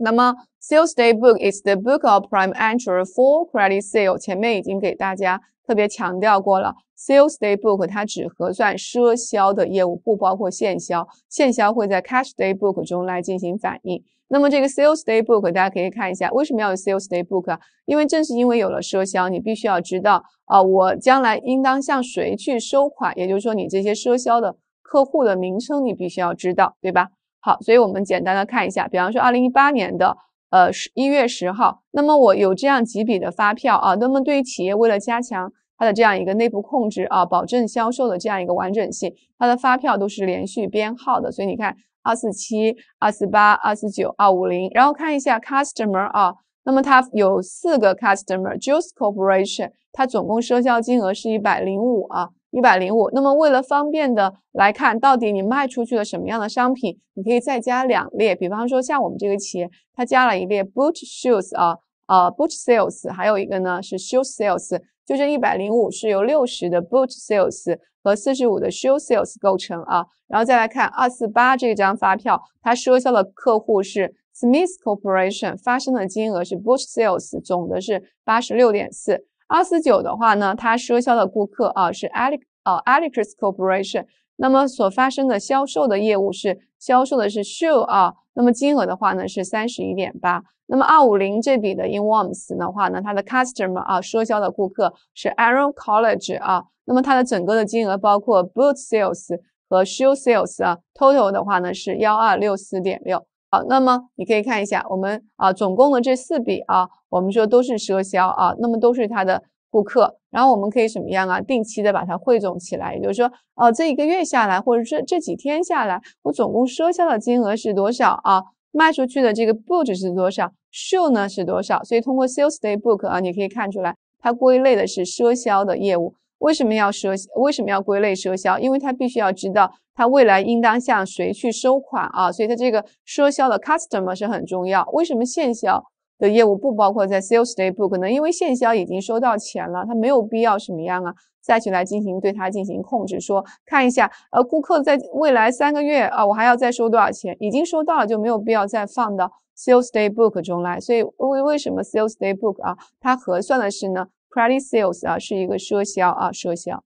那么，sales day book is the book of prime entry for credit sale。前面已经给大家特别强调过了，sales day book 它只核算赊销的业务，不包括现销。现销会在 cash day book 中来进行反映。那么这个 sales day book 大家可以看一下，为什么要 sales day book 啊？因为正是因为有了赊销，你必须要知道啊，我将来应当向谁去收款，也就是说，你这些赊销的客户的名称你必须要知道，对吧？好，所以我们简单的看一下，比方说二零一八年的呃十一月十号，那么我有这样几笔的发票啊。那么对于企业，为了加强它的这样一个内部控制啊，保证销售的这样一个完整性，它的发票都是连续编号的。所以你看，二四七、二四八、二四九、二五零，然后看一下 customer 啊，那么它有四个 customer，Juice Corporation，它总共赊销金额是一百零五啊。一百零五，那么为了方便的来看，到底你卖出去了什么样的商品，你可以再加两列。比方说，像我们这个企业，它加了一列 boot shoes 啊，啊 boot sales，还有一个呢是 shoe sales。就这一百零五是由六十的 boot sales 和四十五的 shoe sales 构成啊。然后再来看二四八这张发票，它赊销的客户是 Smith Corporation，发生的金额是 boot sales，总的是八十六点四。二四九的话呢，它赊销的顾客啊是 Alex 啊 Alex Corporation，那么所发生的销售的业务是销售的是 shoe 啊，那么金额的话呢是三十一点八。那么二五零这笔的 Invoims 的话呢，它的 Customer 啊赊销的顾客是 Aaron College 啊，那么它的整个的金额包括 Boot Sales 和 Shoe Sales 啊，Total 的话呢是幺二六四点六。好，那么你可以看一下，我们啊，总共的这四笔啊，我们说都是赊销啊，那么都是他的顾客，然后我们可以什么样啊，定期的把它汇总起来，也就是说，哦，这一个月下来，或者说这几天下来，我总共赊销的金额是多少啊？卖出去的这个 b o o k 是多少，数呢是多少？所以通过 Sales Day Book 啊，你可以看出来，它归类的是赊销的业务。为什么要赊？为什么要归类赊销？因为他必须要知道他未来应当向谁去收款啊，所以他这个赊销的 customer 是很重要。为什么现销的业务不包括在 sales day book 呢？因为现销已经收到钱了，他没有必要什么样啊，再去来进行对他进行控制，说看一下，呃，顾客在未来三个月啊，我还要再收多少钱？已经收到了就没有必要再放到 sales day book 中来。所以为为什么 sales day book 啊？它核算的是呢？Credit sales 啊，是一个赊销啊，赊销。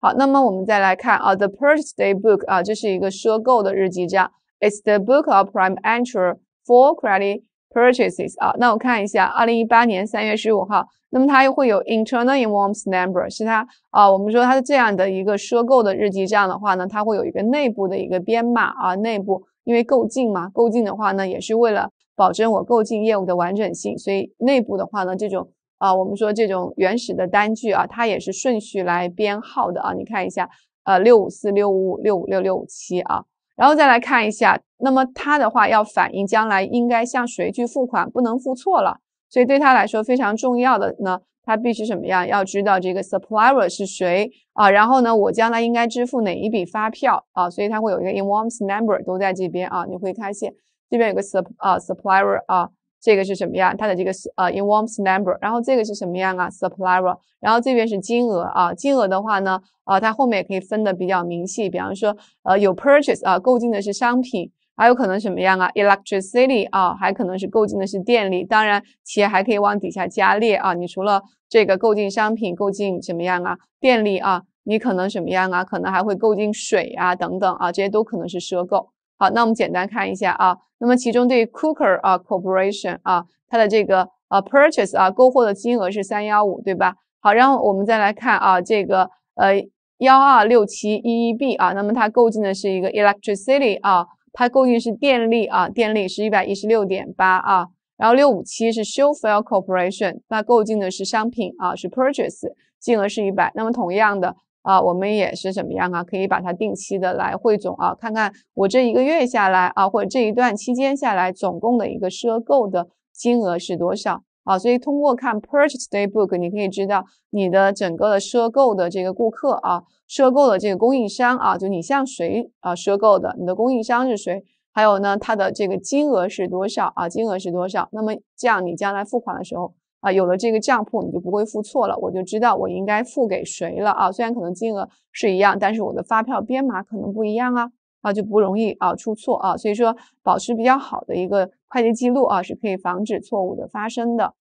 好，那么我们再来看啊，the purchase day book 啊，这是一个赊购的日记账。It's the book of prime entry for credit purchases 啊。那我看一下，二零一八年三月十五号，那么它又会有 internal invoice number，是它啊。我们说它是这样的一个赊购的日记账的话呢，它会有一个内部的一个编码啊。内部因为购进嘛，购进的话呢，也是为了保证我购进业务的完整性，所以内部的话呢，这种啊，我们说这种原始的单据啊，它也是顺序来编号的啊。你看一下，呃，六五四六五五六五六六五七啊。然后再来看一下，那么它的话要反映将来应该向谁去付款，不能付错了。所以对他来说非常重要的呢，他必须什么样？要知道这个 supplier 是谁啊。然后呢，我将来应该支付哪一笔发票啊？所以他会有一个 invoice number 都在这边啊。你会发现这边有个 sup 啊 supplier 啊。这个是什么样？它的这个是呃 invoice number，然后这个是什么样啊？supplier，然后这边是金额啊。金额的话呢，呃，它后面也可以分的比较明细，比方说呃有 purchase 啊，购进的是商品，还有可能什么样啊？electricity 啊，还可能是购进的是电力。当然，企业还可以往底下加列啊。你除了这个购进商品、购进什么样啊？电力啊，你可能什么样啊？可能还会购进水啊等等啊，这些都可能是赊购。好，那我们简单看一下啊，那么其中对于 Cooker 啊 Corporation 啊，它的这个啊 Purchase 啊购货的金额是三幺五，对吧？好，然后我们再来看啊，这个呃幺二六七一一 B 啊，那么它购进的是一个 Electricity 啊，它购进是电力啊，电力是一百一十六点八啊，然后六五七是 s h a l f e l Corporation，那购进的是商品啊，是 Purchase，金额是一百，那么同样的。啊，我们也是怎么样啊？可以把它定期的来汇总啊，看看我这一个月下来啊，或者这一段期间下来，总共的一个赊购的金额是多少啊？所以通过看 purchase day book，你可以知道你的整个的赊购的这个顾客啊，赊购的这个供应商啊，就你向谁啊赊购的，你的供应商是谁？还有呢，他的这个金额是多少啊？金额是多少？那么这样你将来付款的时候。啊，有了这个账簿，你就不会付错了。我就知道我应该付给谁了。啊，虽然可能金额是一样，但是我的发票编码可能不一样啊，啊就不容易啊出错啊。所以说，保持比较好的一个会计记录啊，是可以防止错误的发生的。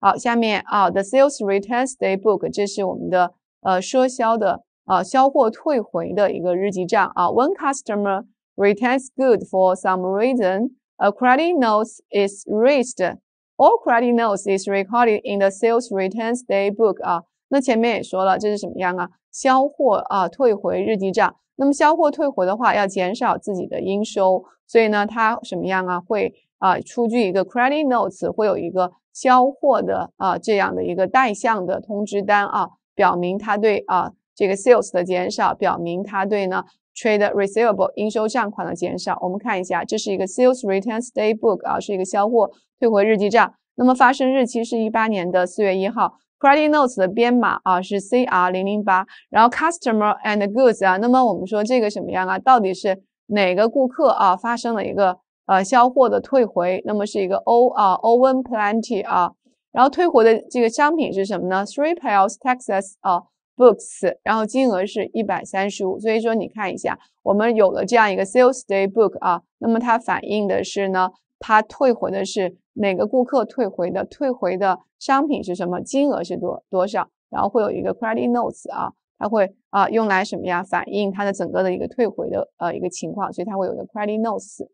好，下面啊，the sales returns day book，这是我们的呃赊销的啊销货退回的一个日记账啊。When customer returns g o o d for some reason，a credit note is raised。All credit notes is recorded in the sales returns day book 啊，那前面也说了，这是什么样啊？销货啊退回日记账。那么销货退回的话，要减少自己的应收，所以呢，它什么样啊？会啊出具一个 credit notes，会有一个销货的啊这样的一个代项的通知单啊，表明它对啊这个 sales 的减少，表明它对呢。Trade Receivable 应收账款的减少，我们看一下，这是一个 Sales Returns Day Book 啊，是一个销货退回日记账。那么发生日期是一八年的四月一号，Credit Notes 的编码啊是 CR 零零八，然后 Customer and Goods 啊，那么我们说这个什么样啊？到底是哪个顾客啊发生了一个呃销货的退回？那么是一个 O 啊 Owen Plenty 啊，然后退回的这个商品是什么呢？Three p i l s Texas 啊。Books，然后金额是一百三十五，所以说你看一下，我们有了这样一个 Sales Day Book 啊，那么它反映的是呢，它退回的是哪个顾客退回的，退回的商品是什么，金额是多多少，然后会有一个 Credit Notes 啊，它会啊用来什么呀，反映它的整个的一个退回的呃一个情况，所以它会有一个 Credit Notes。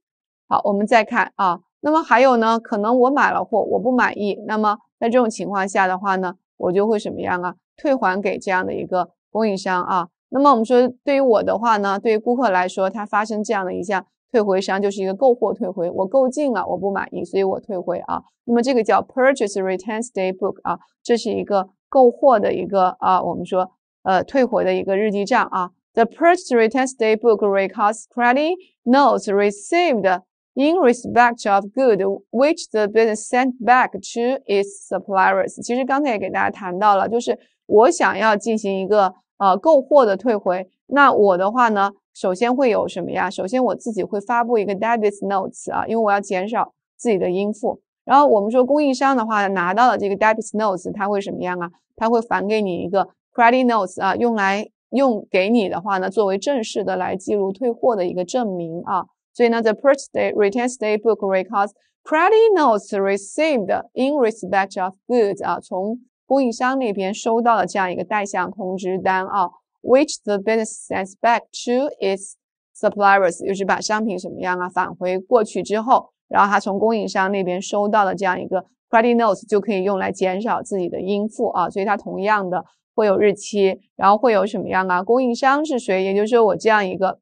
好，我们再看啊，那么还有呢，可能我买了货我不满意，那么在这种情况下的话呢，我就会什么样啊？退还给这样的一个供应商啊，那么我们说，对于我的话呢，对于顾客来说，他发生这样的一项退回，商，就是一个购货退回。我购进了，我不满意，所以我退回啊。那么这个叫 Purchase Returns Day Book 啊，这是一个购货的一个啊，我们说呃退回的一个日记账啊。The Purchase Returns Day Book records credit notes received in respect of g o o d which the business sent back to its suppliers。其实刚才也给大家谈到了，就是。我想要进行一个呃购货的退回，那我的话呢，首先会有什么呀？首先我自己会发布一个 debit notes 啊，因为我要减少自己的应付。然后我们说供应商的话拿到了这个 debit notes，他会什么样啊？他会返给你一个 credit notes 啊，用来用给你的话呢，作为正式的来记录退货的一个证明啊。所以呢，the purchase day, returns day book records credit notes received in respect of goods 啊，从。供应商那边收到了这样一个代项通知单啊，which the business sends back to its suppliers，就是把商品什么样啊，返回过去之后，然后他从供应商那边收到了这样一个 credit note s 就可以用来减少自己的应付啊，所以它同样的会有日期，然后会有什么样啊？供应商是谁？也就是说我这样一个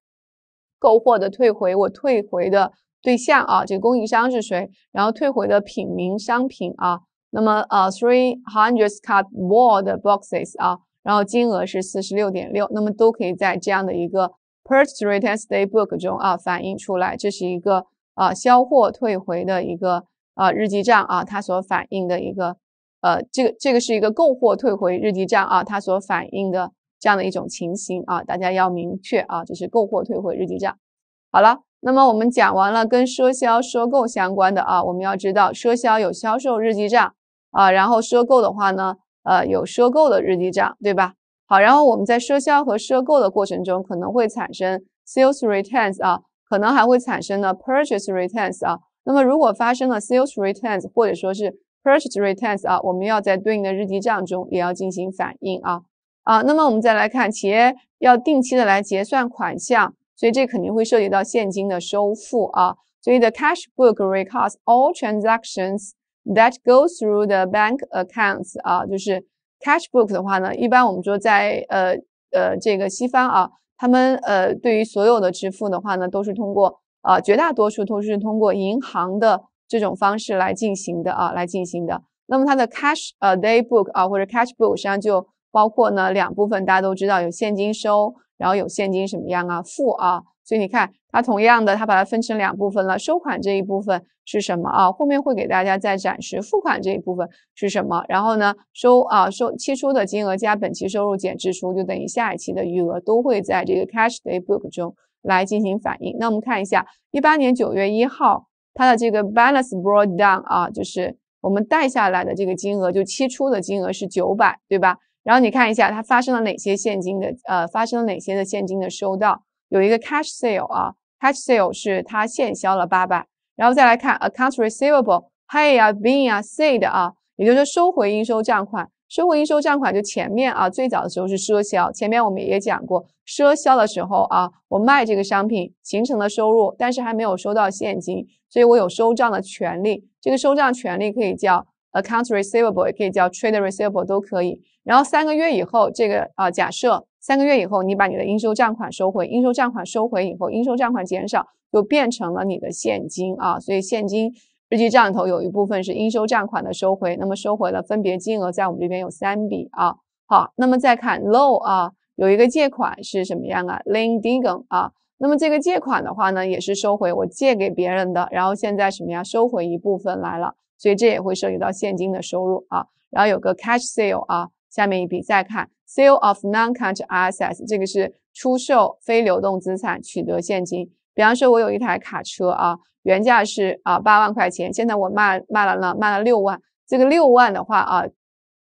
购货的退回，我退回的对象啊，这个供应商是谁？然后退回的品名商品啊。那么呃，three hundred cut board boxes 啊，然后金额是四十六点六，那么都可以在这样的一个 purchase return day book 中啊反映出来。这是一个啊销货退回的一个啊日记账啊，它所反映的一个呃这个这个是一个购货退回日记账啊，它所反映的这样的一种情形啊，大家要明确啊，这是购货退回日记账。好了，那么我们讲完了跟赊销赊购相关的啊，我们要知道赊销有销售日记账。啊，然后赊购的话呢，呃，有赊购的日记账，对吧？好，然后我们在赊销和赊购的过程中，可能会产生 sales returns 啊，可能还会产生呢 purchase returns 啊。那么如果发生了 sales returns 或者说是 purchase returns 啊，我们要在对应的日记账中也要进行反应啊啊。那么我们再来看，企业要定期的来结算款项，所以这肯定会涉及到现金的收付啊。所以 the cash book records all transactions。That go through the bank accounts 啊，就是 cash book 的话呢，一般我们说在呃呃这个西方啊，他们呃对于所有的支付的话呢，都是通过啊绝大多数都是通过银行的这种方式来进行的啊来进行的。那么它的 cash 呃 day book 啊或者 cash book 实际上就包括呢两部分，大家都知道有现金收，然后有现金什么样啊付啊。所以你看，它同样的，它把它分成两部分了。收款这一部分是什么啊？后面会给大家再展示。付款这一部分是什么？然后呢，收啊收期初的金额加本期收入减支出就等于下一期的余额，都会在这个 cash day book 中来进行反映。那我们看一下，一八年九月一号，它的这个 balance brought down 啊，就是我们贷下来的这个金额，就期初的金额是九百，对吧？然后你看一下，它发生了哪些现金的，呃，发生了哪些的现金的收到？有一个 cash sale 啊，cash sale 是它现销了八百。然后再来看 accounts receivable，hay 啊 b e e n 啊 s a i d 啊，也就是说收回应收账款。收回应收账款就前面啊，最早的时候是赊销，前面我们也讲过，赊销的时候啊，我卖这个商品形成的收入，但是还没有收到现金，所以我有收账的权利。这个收账权利可以叫 accounts receivable，也可以叫 trade receivable 都可以。然后三个月以后，这个啊假设。三个月以后，你把你的应收账款收回，应收账款收回以后，应收账款减少，就变成了你的现金啊。所以现金日记账里头有一部分是应收账款的收回，那么收回了，分别金额在我们这边有三笔啊。好，那么再看 lo w 啊，有一个借款是什么样啊 l i n d g e n 啊，那么这个借款的话呢，也是收回，我借给别人的，然后现在什么呀，收回一部分来了，所以这也会涉及到现金的收入啊。然后有个 cash sale 啊，下面一笔再看。Sale of non-cash assets，这个是出售非流动资产取得现金。比方说，我有一台卡车啊，原价是啊八万块钱，现在我卖卖了呢，卖了六万。这个六万的话啊，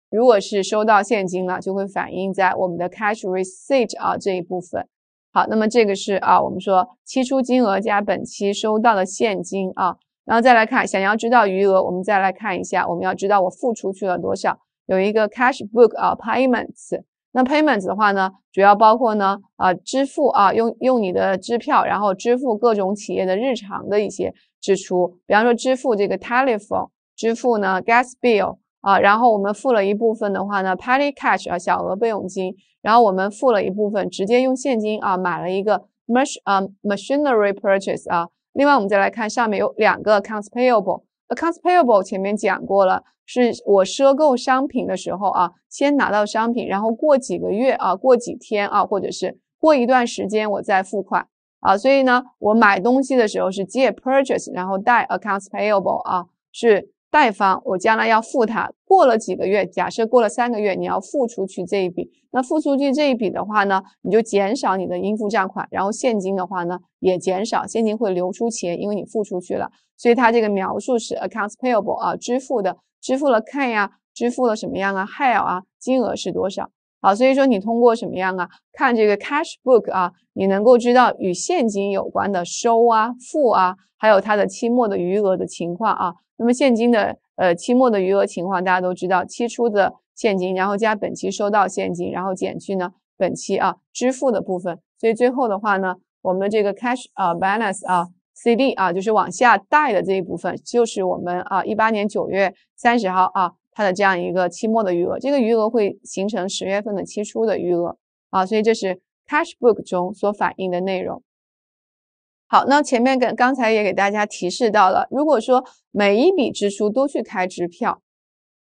如果是收到现金了，就会反映在我们的 Cash Receipt 啊这一部分。好，那么这个是啊，我们说期初金额加本期收到的现金啊。然后再来看，想要知道余额，我们再来看一下，我们要知道我付出去了多少。有一个 cash book 啊 payments，那 payments 的话呢，主要包括呢，啊支付啊用用你的支票，然后支付各种企业的日常的一些支出，比方说支付这个 telephone，支付呢 gas bill 啊，然后我们付了一部分的话呢 petty cash 啊小额备用金，然后我们付了一部分直接用现金啊买了一个 merch 啊 machinery purchase 啊，另外我们再来看上面有两个 c o u n t s payable。Accounts Payable 前面讲过了，是我赊购商品的时候啊，先拿到商品，然后过几个月啊，过几天啊，或者是过一段时间，我再付款啊。所以呢，我买东西的时候是借 Purchase，然后贷 Accounts Payable 啊，是贷方，我将来要付他。过了几个月，假设过了三个月，你要付出去这一笔，那付出去这一笔的话呢，你就减少你的应付账款，然后现金的话呢，也减少，现金会流出钱，因为你付出去了。所以它这个描述是 accounts payable 啊，支付的支付了看呀，支付了什么样啊？h o w 啊，金额是多少？好，所以说你通过什么样啊，看这个 cash book 啊，你能够知道与现金有关的收啊、付啊，还有它的期末的余额的情况啊。那么现金的呃期末的余额情况大家都知道，期初的现金，然后加本期收到现金，然后减去呢本期啊支付的部分，所以最后的话呢，我们这个 cash 啊 balance 啊。CD 啊，就是往下带的这一部分，就是我们啊一八年九月三十号啊它的这样一个期末的余额，这个余额会形成十月份的期初的余额啊，所以这是 c a s h b o o k 中所反映的内容。好，那前面跟刚才也给大家提示到了，如果说每一笔支出都去开支票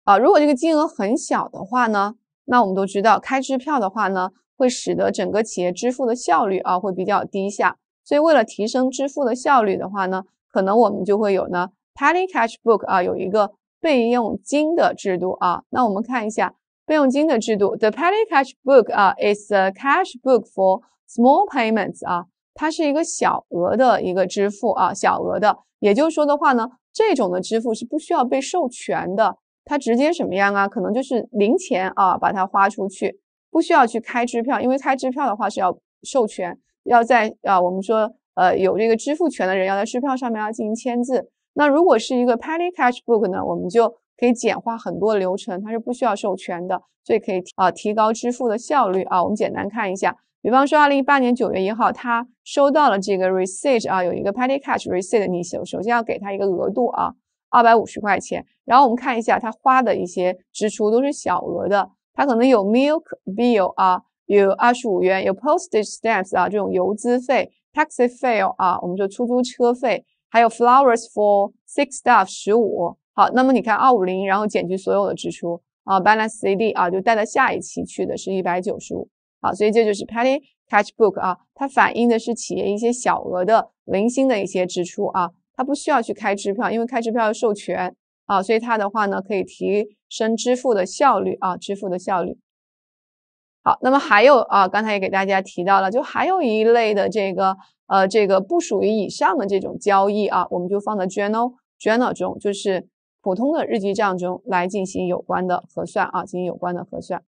啊，如果这个金额很小的话呢，那我们都知道开支票的话呢，会使得整个企业支付的效率啊会比较低下。所以，为了提升支付的效率的话呢，可能我们就会有呢 p a t t y cash book 啊，有一个备用金的制度啊。那我们看一下备用金的制度，the p a t t y cash book 啊 is a cash book for small payments 啊，它是一个小额的一个支付啊，小额的。也就是说的话呢，这种的支付是不需要被授权的，它直接什么样啊？可能就是零钱啊把它花出去，不需要去开支票，因为开支票的话是要授权。要在啊，我们说呃有这个支付权的人要在支票上面要进行签字。那如果是一个 petty cash book 呢，我们就可以简化很多流程，它是不需要授权的，所以可以啊提高支付的效率啊。我们简单看一下，比方说二零一八年九月一号，他收到了这个 receipt 啊，有一个 petty cash receipt 的首首先要给他一个额度啊，二百五十块钱。然后我们看一下他花的一些支出都是小额的，他可能有 milk bill 啊。有二十五元，有 postage stamps 啊，这种邮资费，taxi fare 啊，我们说出租车费，还有 flowers for six staff 十五。好，那么你看二五零，然后减去所有的支出啊，balance c D 啊，就带到下一期去的是一百九十五。好，所以这就是 p a t t y Cashbook 啊，它反映的是企业一些小额的零星的一些支出啊，它不需要去开支票，因为开支票要授权啊，所以它的话呢可以提升支付的效率啊，支付的效率。好，那么还有啊，刚才也给大家提到了，就还有一类的这个呃，这个不属于以上的这种交易啊，我们就放在 general general 中，就是普通的日记账中来进行有关的核算啊，进行有关的核算。